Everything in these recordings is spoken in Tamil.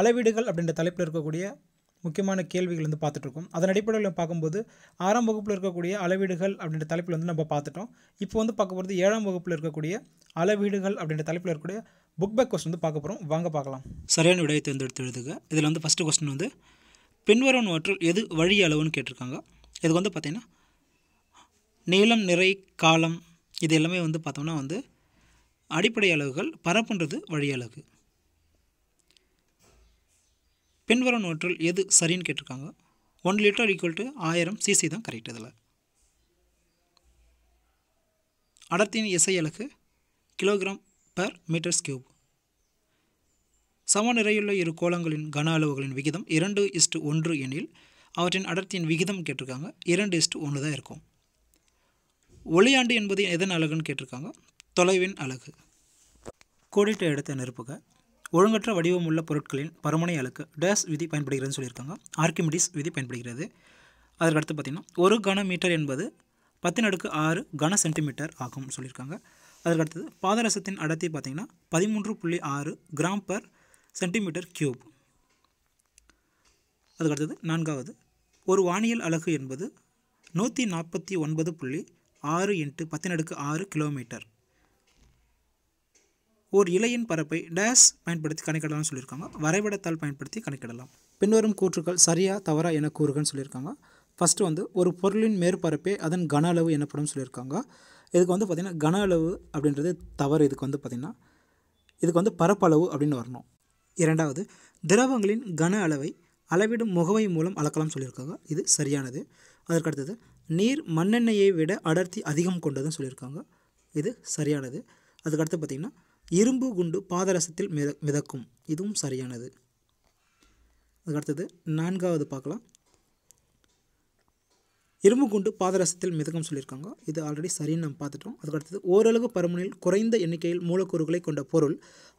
அளவீடுகள் அப்படின்ற தலைப்பில் இருக்கக்கூடிய முக்கியமான கேள்விகள் வந்து பார்த்துட்ருக்கோம் அதன் அடிப்படையில் பார்க்கும்போது ஆறாம் வகுப்பில் இருக்கக்கூடிய அளவீடுகள் அப்படின்ற தலைப்பில் வந்து நம்ம பார்த்துட்டோம் இப்போ வந்து பார்க்க போகிறது ஏழாம் வகுப்பில் இருக்கக்கூடிய அளவீடுகள் அப்படின்ற தலைப்பில் இருக்கக்கூடிய புக் பேக் கொஸ்டின் வந்து பார்க்க போகிறோம் வாங்க பார்க்கலாம் சரியான விடையை தேர்ந்தெடுத்து எழுதுக இதில் வந்து ஃபஸ்ட்டு கொஸ்டின் வந்து பின்வரும் பின்வரவற்றுள் எது வழி அளவுன்னு கேட்டிருக்காங்க இதுக்கு வந்து பார்த்திங்கன்னா நீளம் நிறை காலம் இது எல்லாமே வந்து பார்த்தோம்னா வந்து அடிப்படை அளவுகள் பரப்புன்றது வழி அழகு பின்வரும் நோற்றில் எது சரின்னு கேட்டிருக்காங்க ஒன் லிட்டர் ஈக்குவல் டு ஆயிரம் சிசி தான் கரெக்ட் இதில் அடர்த்தியின் இசை அழகு கிலோகிராம் பர் மீட்டர்ஸ் கியூப் சமநிறையுள்ள இரு கோலங்களின் கன அளவுகளின் விகிதம் இரண்டு இஸ்ட் ஒன்று எனில் அவற்றின் அடர்த்தியின் விகிதம் கேட்டிருக்காங்க இரண்டு இஸ்ட் ஒன்று தான் இருக்கும் ஒளியாண்டு என்பது எதன் அழகுன்னு கேட்டிருக்காங்க தொலைவின் அழகு கோடிட்ட இடத்தை நெருப்புகள் ஒழுங்கற்ற வடிவம் உள்ள பொருட்களின் பருமனை அழுக்கு டேஸ் விதி பயன்படுகிறதுன்னு சொல்லியிருக்காங்க ஆர்கிமிடிஸ் விதி பயன்படுகிறது அதற்கு அடுத்து பார்த்திங்கன்னா ஒரு கன மீட்டர் என்பது பத்து நடுக்கு ஆறு கன சென்டிமீட்டர் ஆகும் சொல்லியிருக்காங்க அதற்கு அடுத்தது பாதரசத்தின் அடர்த்தி பார்த்திங்கன்னா பதிமூன்று புள்ளி ஆறு கிராம் பர் சென்டிமீட்டர் கியூப் அதுக்கடுத்தது நான்காவது ஒரு வானியல் அலகு என்பது நூற்றி நாற்பத்தி ஒன்பது புள்ளி ஆறு இன்ட்டு பத்து நடுக்கு ஆறு கிலோமீட்டர் ஓர் இலையின் பரப்பை டேஸ் பயன்படுத்தி கணக்கிடலாம்னு சொல்லியிருக்காங்க வரைபடத்தால் பயன்படுத்தி கணக்கிடலாம் பின்வரும் கூற்றுக்கள் சரியா தவறா என கூறுகள்னு சொல்லியிருக்காங்க ஃபஸ்ட்டு வந்து ஒரு பொருளின் மேற்பரப்பே அதன் கன அளவு எனப்படும் சொல்லியிருக்காங்க இதுக்கு வந்து பார்த்திங்கன்னா கன அளவு அப்படின்றது தவறு இதுக்கு வந்து பார்த்திங்கன்னா இதுக்கு வந்து பரப்பளவு அப்படின்னு வரணும் இரண்டாவது திரவங்களின் கன அளவை அளவிடும் முகவை மூலம் அளக்கலாம் சொல்லியிருக்காங்க இது சரியானது அதற்கடுத்தது நீர் மண்ணெண்ணெயை விட அடர்த்தி அதிகம் கொண்டதுன்னு சொல்லியிருக்காங்க இது சரியானது அதுக்கடுத்து பார்த்திங்கன்னா இரும்பு குண்டு பாதரசத்தில் மித மிதக்கும் இதுவும் சரியானது அதுக்கடுத்தது நான்காவது பார்க்கலாம் இரும்பு குண்டு பாதரசத்தில் மிதக்கம் சொல்லியிருக்காங்க இது ஆல்ரெடி சரின்னு நம்ம பார்த்துட்டோம் அதுக்கடுத்தது ஓரளவு பருமனில் குறைந்த எண்ணிக்கையில் மூலக்கூறுகளை கொண்ட பொருள்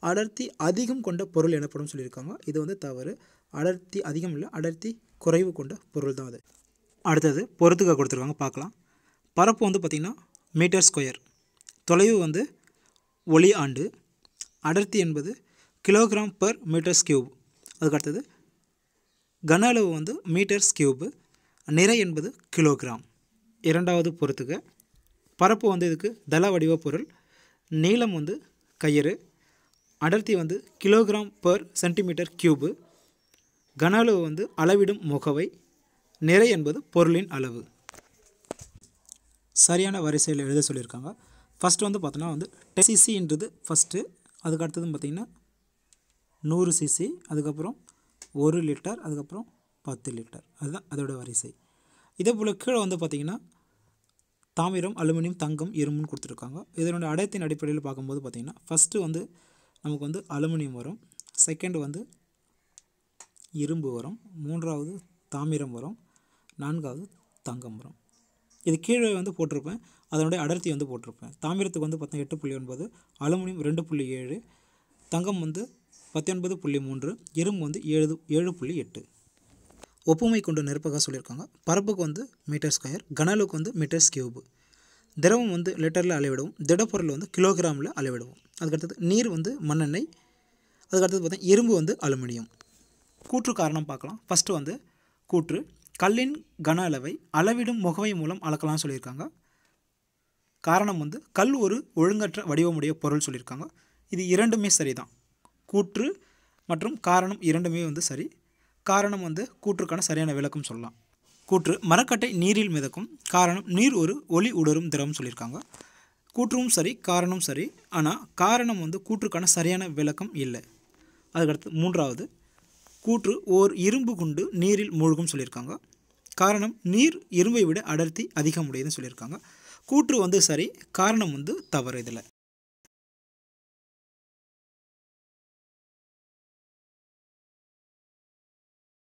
அடர்த்தி அதிகம் கொண்ட பொருள் எனப்படும் சொல்லியிருக்காங்க இது வந்து தவறு அடர்த்தி அதிகம் இல்லை அடர்த்தி குறைவு கொண்ட பொருள் தான் அது அடுத்தது பொறுத்துக்க கொடுத்துருக்காங்க பார்க்கலாம் பரப்பு வந்து பார்த்திங்கன்னா மீட்டர் ஸ்கொயர் தொலைவு வந்து ஒளி ஆண்டு அடர்த்தி என்பது கிலோகிராம் பர் மீட்டர்ஸ் கியூப் அதுக்கடுத்தது கன அளவு வந்து மீட்டர்ஸ் கியூபு நிறை என்பது கிலோகிராம் இரண்டாவது பொறுத்துக்க பரப்பு வந்து இதுக்கு தள வடிவ பொருள் நீளம் வந்து கயிறு அடர்த்தி வந்து கிலோகிராம் பர் சென்டிமீட்டர் கியூபு கன அளவு வந்து அளவிடும் முகவை நிறை என்பது பொருளின் அளவு சரியான வரிசையில் எழுத சொல்லியிருக்காங்க ஃபஸ்ட்டு வந்து பார்த்தோன்னா வந்து டென் சிசின்றது ஃபஸ்ட்டு அதுக்கு அடுத்தது பார்த்திங்கன்னா நூறு சிசி அதுக்கப்புறம் ஒரு லிட்டர் அதுக்கப்புறம் பத்து லிட்டர் அதுதான் அதோடய வரிசை இதே போல் கீழே வந்து பார்த்திங்கன்னா தாமிரம் அலுமினியம் தங்கம் இரும்புன்னு கொடுத்துருக்காங்க இதனுடைய அடையத்தின் அடிப்படையில் பார்க்கும்போது பார்த்திங்கன்னா ஃபஸ்ட்டு வந்து நமக்கு வந்து அலுமினியம் வரும் செகண்ட் வந்து இரும்பு வரும் மூன்றாவது தாமிரம் வரும் நான்காவது தங்கம் வரும் இது கீழே வந்து போட்டிருப்பேன் அதனுடைய அடர்த்தி வந்து போட்டிருப்பேன் தாமிரத்துக்கு வந்து பார்த்திங்கன்னா எட்டு புள்ளி ஒன்பது அலுமினியம் ரெண்டு புள்ளி ஏழு தங்கம் வந்து பத்தொன்பது புள்ளி மூன்று இரும்பு வந்து ஏழு ஏழு புள்ளி எட்டு ஒப்புமை கொண்டு நெருப்பக சொல்லியிருக்காங்க பரப்புக்கு வந்து மீட்டர் ஸ்கொயர் கனலுக்கு வந்து மீட்டர்ஸ் கியூபு திரவம் வந்து லிட்டரில் அளவிடுவோம் திடப்பொருள் வந்து கிலோகிராமில் அளவிடுவோம் அதுக்கடுத்தது நீர் வந்து மண்ணெண்ணெய் அதுக்கடுத்தது பார்த்திங்கன்னா இரும்பு வந்து அலுமினியம் கூற்று காரணம் பார்க்கலாம் ஃபஸ்ட்டு வந்து கூற்று கல்லின் கன அளவை அளவிடும் முகவை மூலம் அளக்கலாம்னு சொல்லியிருக்காங்க காரணம் வந்து கல் ஒரு ஒழுங்கற்ற வடிவமுடைய பொருள் சொல்லியிருக்காங்க இது இரண்டுமே சரிதான் கூற்று மற்றும் காரணம் இரண்டுமே வந்து சரி காரணம் வந்து கூற்றுக்கான சரியான விளக்கம் சொல்லலாம் கூற்று மரக்கட்டை நீரில் மிதக்கும் காரணம் நீர் ஒரு ஒளி உடரும் திரவம் சொல்லியிருக்காங்க கூற்றும் சரி காரணம் சரி ஆனால் காரணம் வந்து கூற்றுக்கான சரியான விளக்கம் இல்லை அதுக்கடுத்து மூன்றாவது கூற்று ஓர் இரும்பு குண்டு நீரில் மூழ்கும் சொல்லியிருக்காங்க காரணம் நீர் இரும்பை விட அடர்த்தி அதிகமுடையதுன்னு சொல்லியிருக்காங்க கூற்று வந்து சரி காரணம் வந்து தவறு இதில்